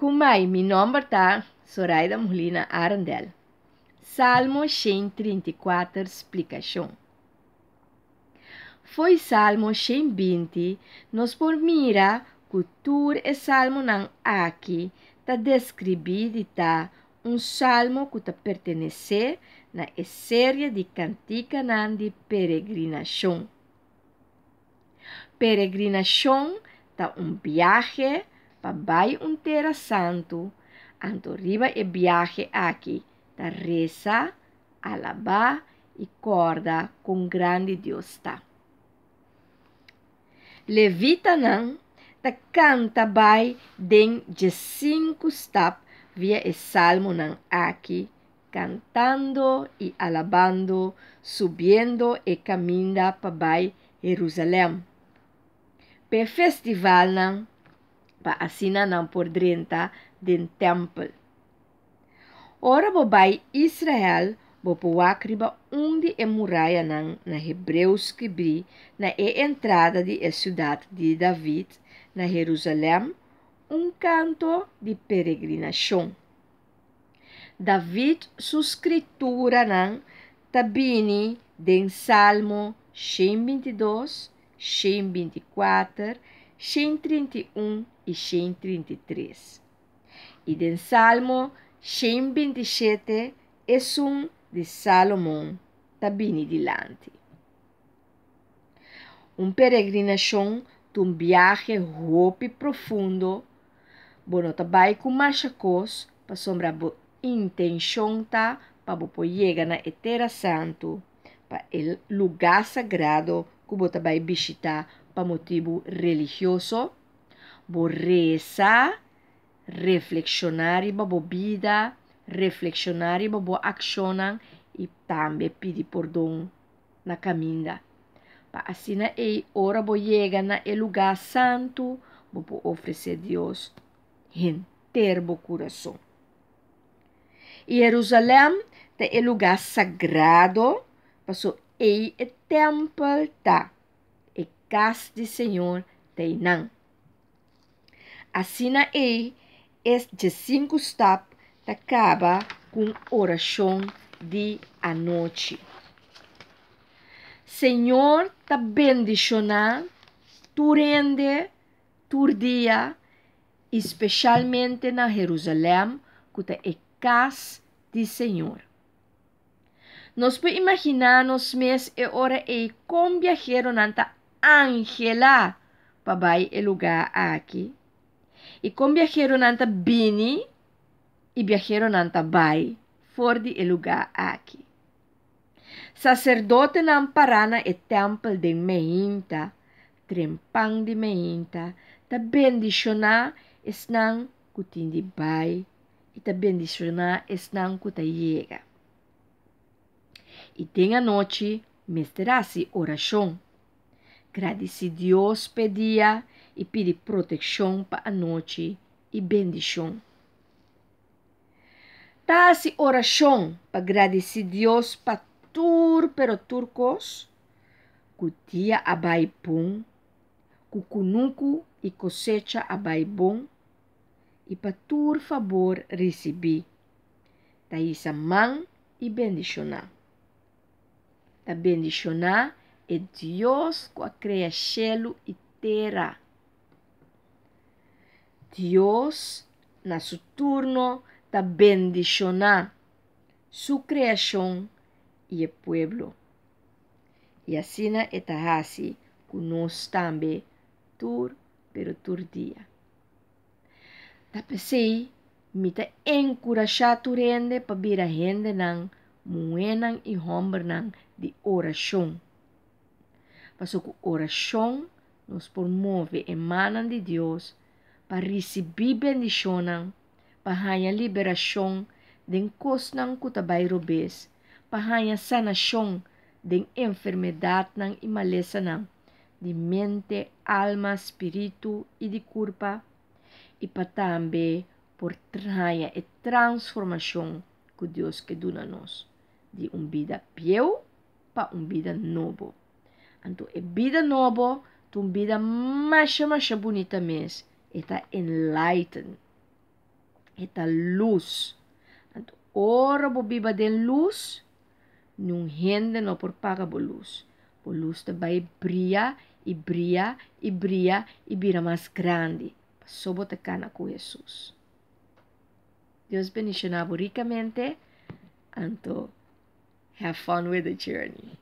Cumai, meu nome está Soraida Molina Arandel. Salmo 134 explicação. Foi Salmo 120, nos por mira que tur e Salmo nan aqui tá describido tá um salmo que tá pertenece na série de cantica nan de peregrinação. Peregrinação tá um viaje Papai terra santo, anto riba e viaje aqui, da reza, alaba e corda com grande Deus tá. Levita nan, da canta bai den de cinco stap via e salmo nan aqui, cantando e alabando, subiendo e caminda pabai Jerusalém. Pe festival nan, paasina ng pordrenta din temple. Ora bobay Israel bopuwak riba undi e muralha nan na Hebreus quebri na e entrada de e cidade de David na Jerusalém um canto de peregrinação. David suscritura nan tabini den Salmo 122, 124, 131 e em 33. Y Salmo, 127 27 um de Salomão tabini dilanti. um peregrinação de um viaje rope profundo, bonotabay kumashakos, pa sombra bo intención ta, pa bopo llega na etera santo, pa el lugar sagrado, tabai bishita, pa motivo religioso, borresa, reflexionare bo bobida, reflexionare bo accionam e também pedir perdão na caminda. Para assim, ei, ora bo chega na lugar santo, bo oferecer Deus em bo coração. Jerusalém é lugar sagrado, passou ei é templo ta, e casa de Senhor tem não. es este cinco-stop acaba con oración de anoche. Señor, te bendiciona tu rende tu dia, especialmente na Jerusalén que te é casa de Señor. Nos puede imaginar nos mes e hora e con viajero nanta Ángela para ir el lugar aquí. e com viajero nanta bini e viajero nanta bai, fordi el lugar aqui. Sacerdote nan parana e templo de meinta, trempang de meinta, ta bendiciona esnan kutindi bai, e ta bendiciona esnan kutayega. E tem a noite, mesterasi oração. Agradeci Deus pedia, e pede proteção para a noite e bendição. tá oração para agradecer Deus para tur pero turcos, cutia abai pum, cucununcu e cosecha abai bom, e para tur favor recebi. Taísa man e bendicionar. Ta bendicionar é Deus que cria cielo e terra Dios, na su turno, da a su creación y el pueblo. Y así está así, conosco también, tur, pero tur día. Da pensei, mita encorajar tu rende para ver gente nan, muenan y hombre de oración. Paso que oración nos promueve, emanan de Dios, para parisi Bíblia nisyonan, pahaya liberasyon den kos ng kutabay para pahaya sanasyon den enfermedad ng imalesa ng de mente, alma, espírito e de culpa, e para também por traia e transformação que Deus que dá nós, de um vida pieu para um vida novo. Então, é vida novo, tu um vida mais, mais bonita mesmo. ita enlighten, ita luz. At ora bobiba den luz, nung hende no por paga bo luz. Bo luz da bai bria, e bria, e bria, e bira mais grande. Passou botacana com Jesus. Dios bendicionava ricamente, and to have fun with the journey.